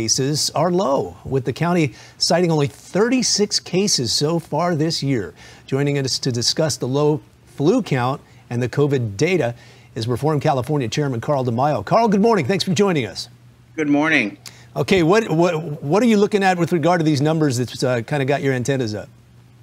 cases are low, with the county citing only 36 cases so far this year. Joining us to discuss the low flu count and the COVID data is Reform California Chairman Carl DeMaio. Carl, good morning. Thanks for joining us. Good morning. Okay, what what what are you looking at with regard to these numbers that's uh, kind of got your antennas up?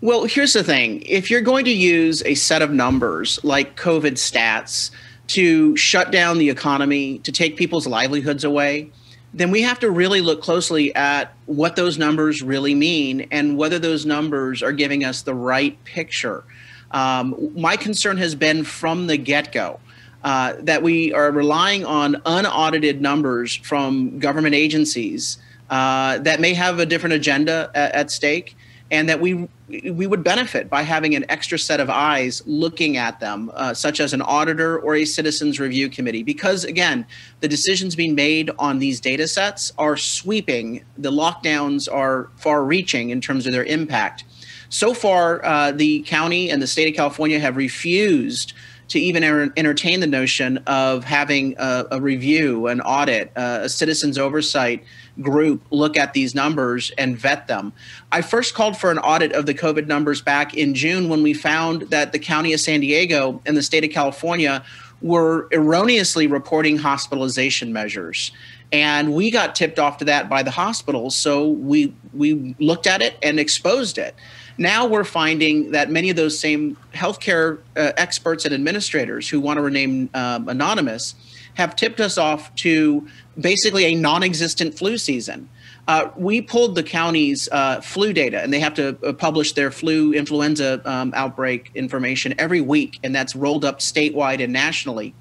Well, here's the thing: if you're going to use a set of numbers like COVID stats to shut down the economy, to take people's livelihoods away, then we have to really look closely at what those numbers really mean and whether those numbers are giving us the right picture. Um, my concern has been from the get go. Uh, that we are relying on unaudited numbers from government agencies uh, that may have a different agenda at, at stake and that we we would benefit by having an extra set of eyes looking at them, uh, such as an auditor or a citizens review committee, because again, the decisions being made on these data sets are sweeping. The lockdowns are far-reaching in terms of their impact. So far, uh, the county and the state of California have refused to even er- entertain the notion of having a, a review, an audit, uh, a citizens oversight group look at these numbers and vet them. I first called for an audit of the COVID numbers back in June when we found that the county of San Diego and the state of California were erroneously reporting hospitalization measures and we got tipped off to that by the hospitals. so we we looked at it and exposed it now we're finding that many of those same healthcare uh, experts and administrators who want to remain um, anonymous have tipped us off to basically a non existent flu season. Uh, we pulled the county's uh, flu data, and they have to uh, publish their flu influenza um, outbreak information every week, and that's rolled up statewide and nationally.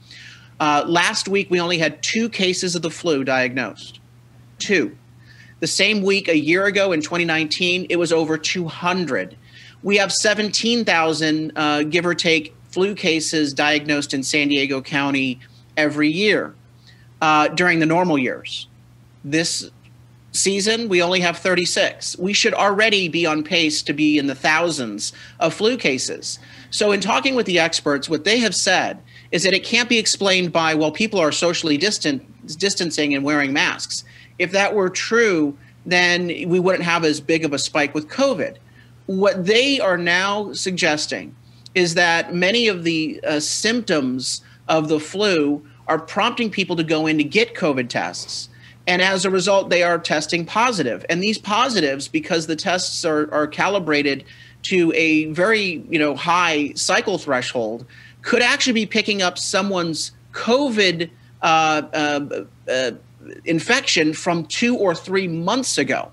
Uh, last week, we only had two cases of the flu diagnosed. Two. The same week a year ago in 2019, it was over 200. We have 17,000, uh, give or take, flu cases diagnosed in San Diego County every year uh, during the normal years. This season, we only have 36. We should already be on pace to be in the thousands of flu cases. So, in talking with the experts, what they have said is that it can't be explained by, well, people are socially distant, distancing and wearing masks. If that were true, then we wouldn't have as big of a spike with COVID. What they are now suggesting is that many of the uh, symptoms of the flu are prompting people to go in to get COVID tests. And as a result, they are testing positive. And these positives, because the tests are, are calibrated to a very you know high cycle threshold, could actually be picking up someone's COVID uh, uh, uh infection from two or three months ago.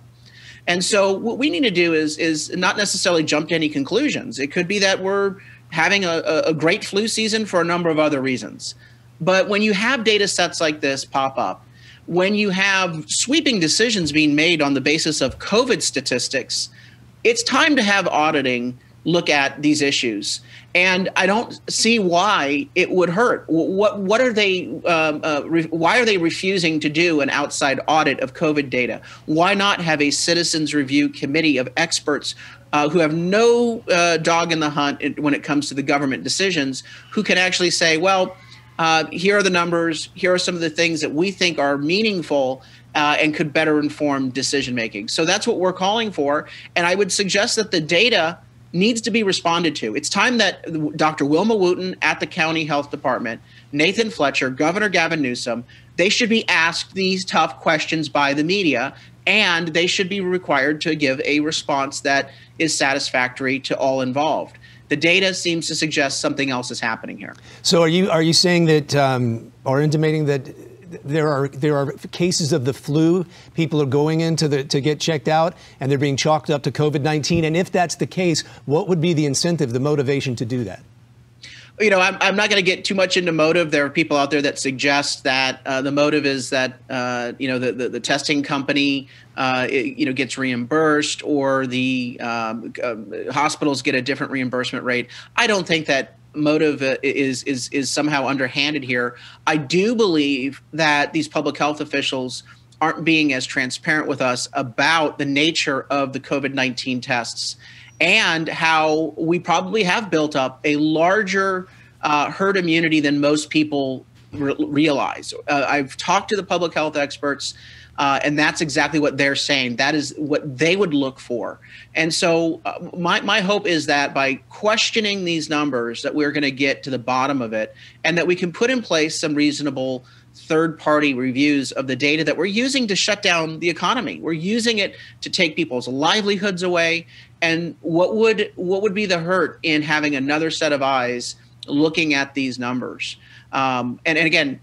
And so what we need to do is is not necessarily jump to any conclusions. It could be that we're having a, a great flu season for a number of other reasons. But when you have data sets like this pop up, when you have sweeping decisions being made on the basis of COVID statistics, it's time to have auditing look at these issues. And I don't see why it would hurt. What what are they? Um, uh, re- why are they refusing to do an outside audit of COVID data? Why not have a citizens review committee of experts uh, who have no uh, dog in the hunt when it comes to the government decisions, who can actually say, well, uh, here are the numbers, here are some of the things that we think are meaningful uh, and could better inform decision making. So that's what we're calling for. And I would suggest that the data needs to be responded to. It's time that Dr. Wilma Wooten at the county health department, Nathan Fletcher, Governor Gavin Newsom, they should be asked these tough questions by the media and they should be required to give a response that is satisfactory to all involved. The data seems to suggest something else is happening here. So are you are you saying that um, or intimating that there are there are cases of the flu. People are going in to, the, to get checked out, and they're being chalked up to COVID nineteen. And if that's the case, what would be the incentive, the motivation to do that? You know, I'm, I'm not going to get too much into motive. There are people out there that suggest that uh, the motive is that uh, you know the, the, the testing company uh, it, you know gets reimbursed or the um, uh, hospitals get a different reimbursement rate. I don't think that motive uh, is is is somehow underhanded here. I do believe that these public health officials aren't being as transparent with us about the nature of the COVID nineteen tests and how we probably have built up a larger uh, herd immunity than most people re- realize. Uh, I've talked to the public health experts. Uh, and that's exactly what they're saying. That is what they would look for. And so, uh, my, my hope is that by questioning these numbers, that we're going to get to the bottom of it, and that we can put in place some reasonable third party reviews of the data that we're using to shut down the economy. We're using it to take people's livelihoods away. And what would what would be the hurt in having another set of eyes looking at these numbers? Um, and, and again,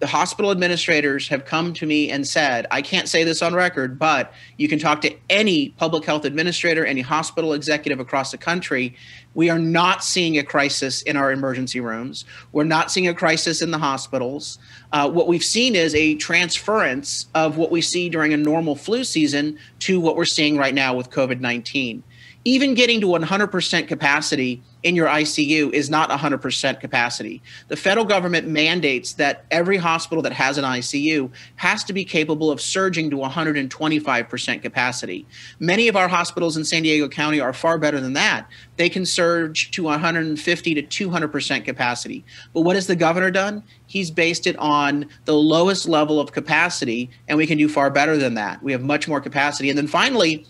the hospital administrators have come to me and said, I can't say this on record, but you can talk to any public health administrator, any hospital executive across the country. We are not seeing a crisis in our emergency rooms. We're not seeing a crisis in the hospitals. Uh, what we've seen is a transference of what we see during a normal flu season to what we're seeing right now with COVID 19 even getting to 100% capacity in your ICU is not 100% capacity. The federal government mandates that every hospital that has an ICU has to be capable of surging to 125% capacity. Many of our hospitals in San Diego County are far better than that. They can surge to 150 to 200% capacity. But what has the governor done? He's based it on the lowest level of capacity, and we can do far better than that. We have much more capacity. And then finally,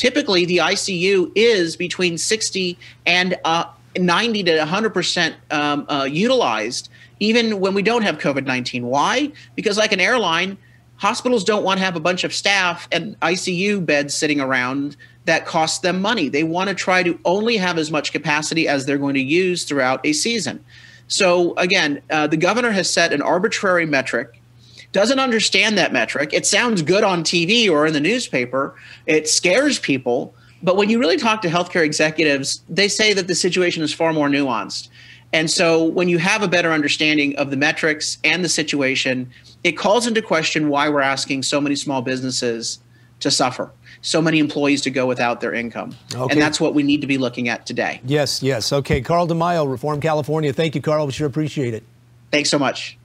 typically the ICU is between 60 and uh, 90 to 100% um, uh, utilized, even when we don't have COVID 19. Why? Because, like an airline, hospitals don't want to have a bunch of staff and ICU beds sitting around that cost them money. They want to try to only have as much capacity as they're going to use throughout a season. So, again, uh, the governor has set an arbitrary metric doesn't understand that metric. It sounds good on TV or in the newspaper, it scares people. But when you really talk to healthcare executives, they say that the situation is far more nuanced. And so when you have a better understanding of the metrics and the situation, it calls into question why we're asking so many small businesses to suffer, so many employees to go without their income. Okay. And that's what we need to be looking at today. Yes, yes. Okay. Carl DeMaio, Reform California. Thank you, Carl. We sure appreciate it. Thanks so much.